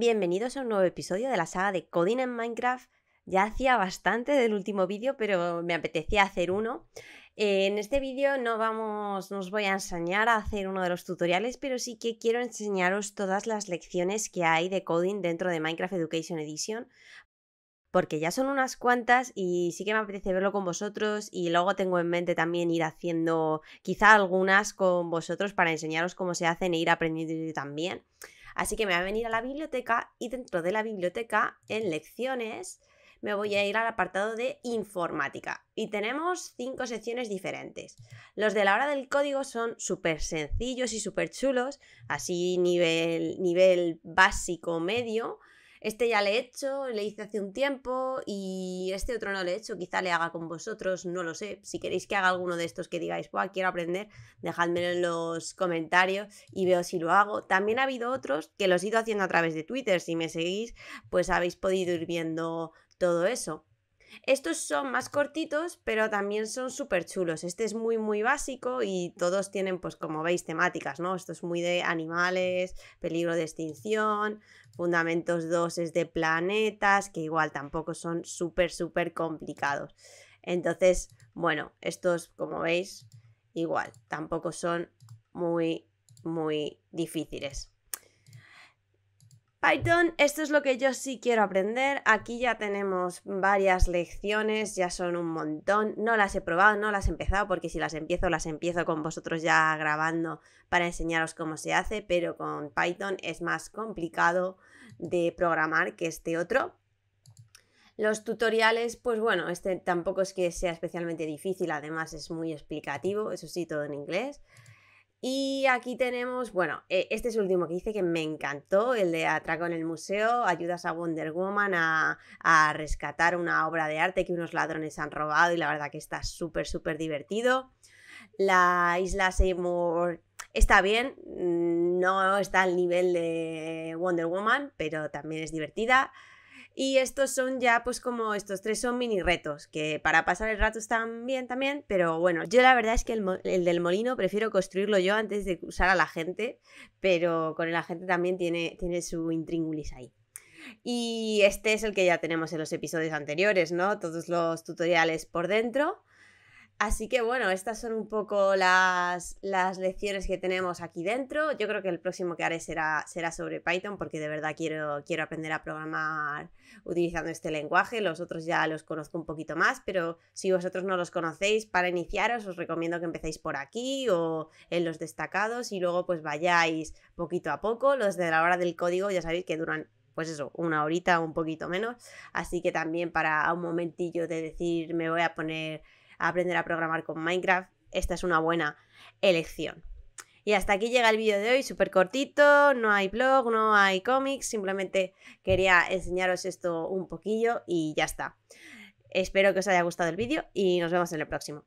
Bienvenidos a un nuevo episodio de la saga de Coding en Minecraft. Ya hacía bastante del último vídeo, pero me apetecía hacer uno. Eh, en este vídeo no vamos, no os voy a enseñar a hacer uno de los tutoriales, pero sí que quiero enseñaros todas las lecciones que hay de coding dentro de Minecraft Education Edition, porque ya son unas cuantas y sí que me apetece verlo con vosotros y luego tengo en mente también ir haciendo quizá algunas con vosotros para enseñaros cómo se hacen e ir aprendiendo también. Así que me voy a venir a la biblioteca y dentro de la biblioteca, en lecciones, me voy a ir al apartado de informática y tenemos cinco secciones diferentes. Los de la hora del código son súper sencillos y súper chulos, así nivel, nivel básico medio, este ya le he hecho, le hice hace un tiempo y este otro no le he hecho, quizá le haga con vosotros, no lo sé. Si queréis que haga alguno de estos que digáis, Buah, quiero aprender, dejadmelo en los comentarios y veo si lo hago. También ha habido otros que los he ido haciendo a través de Twitter, si me seguís, pues habéis podido ir viendo todo eso. Estos son más cortitos, pero también son súper chulos. Este es muy, muy básico y todos tienen, pues como veis, temáticas, ¿no? Esto es muy de animales, peligro de extinción, Fundamentos dos es de planetas, que igual tampoco son súper, súper complicados. Entonces, bueno, estos, como veis, igual, tampoco son muy, muy difíciles. Python, esto es lo que yo sí quiero aprender. Aquí ya tenemos varias lecciones, ya son un montón. No las he probado, no las he empezado, porque si las empiezo, las empiezo con vosotros ya grabando para enseñaros cómo se hace, pero con Python es más complicado de programar que este otro. Los tutoriales, pues bueno, este tampoco es que sea especialmente difícil, además es muy explicativo, eso sí, todo en inglés. Y aquí tenemos, bueno, eh, este es el último que hice que me encantó, el de Atraco en el Museo, ayudas a Wonder Woman a, a rescatar una obra de arte que unos ladrones han robado y la verdad que está súper, súper divertido. La isla Seymour está bien, mm, no está al nivel de Wonder Woman, pero también es divertida. Y estos son ya, pues como estos tres son mini retos, que para pasar el rato están bien también, pero bueno, yo la verdad es que el, del molino prefiero construirlo yo antes de usar a la gente, pero con el gente también tiene, tiene su intríngulis ahí. Y este es el que ya tenemos en los episodios anteriores, ¿no? Todos los tutoriales por dentro. Así que bueno, estas son un poco las, las, lecciones que tenemos aquí dentro. Yo creo que el próximo que haré será, será sobre Python porque de verdad quiero, quiero aprender a programar utilizando este lenguaje. Los otros ya los conozco un poquito más, pero si vosotros no los conocéis, para iniciaros os recomiendo que empecéis por aquí o en los destacados y luego pues vayáis poquito a poco. Los de la hora del código ya sabéis que duran pues eso, una horita, o un poquito menos. Así que también para un momentillo de decir me voy a poner aprender a programar con Minecraft, esta es una buena elección. Y hasta aquí llega el vídeo de hoy, súper cortito, no hay blog, no hay cómics, simplemente quería enseñaros esto un poquillo y ya está. Espero que os haya gustado el vídeo y nos vemos en el próximo.